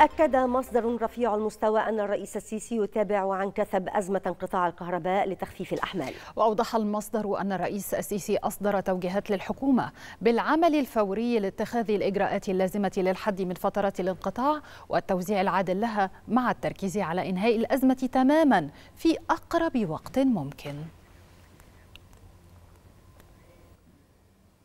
أكد مصدر رفيع المستوى أن الرئيس السيسي يتابع عن كثب أزمة انقطاع الكهرباء لتخفيف الأحمال وأوضح المصدر أن الرئيس السيسي أصدر توجيهات للحكومة بالعمل الفوري لاتخاذ الإجراءات اللازمة للحد من فترات الانقطاع والتوزيع العادل لها مع التركيز على إنهاء الأزمة تماما في أقرب وقت ممكن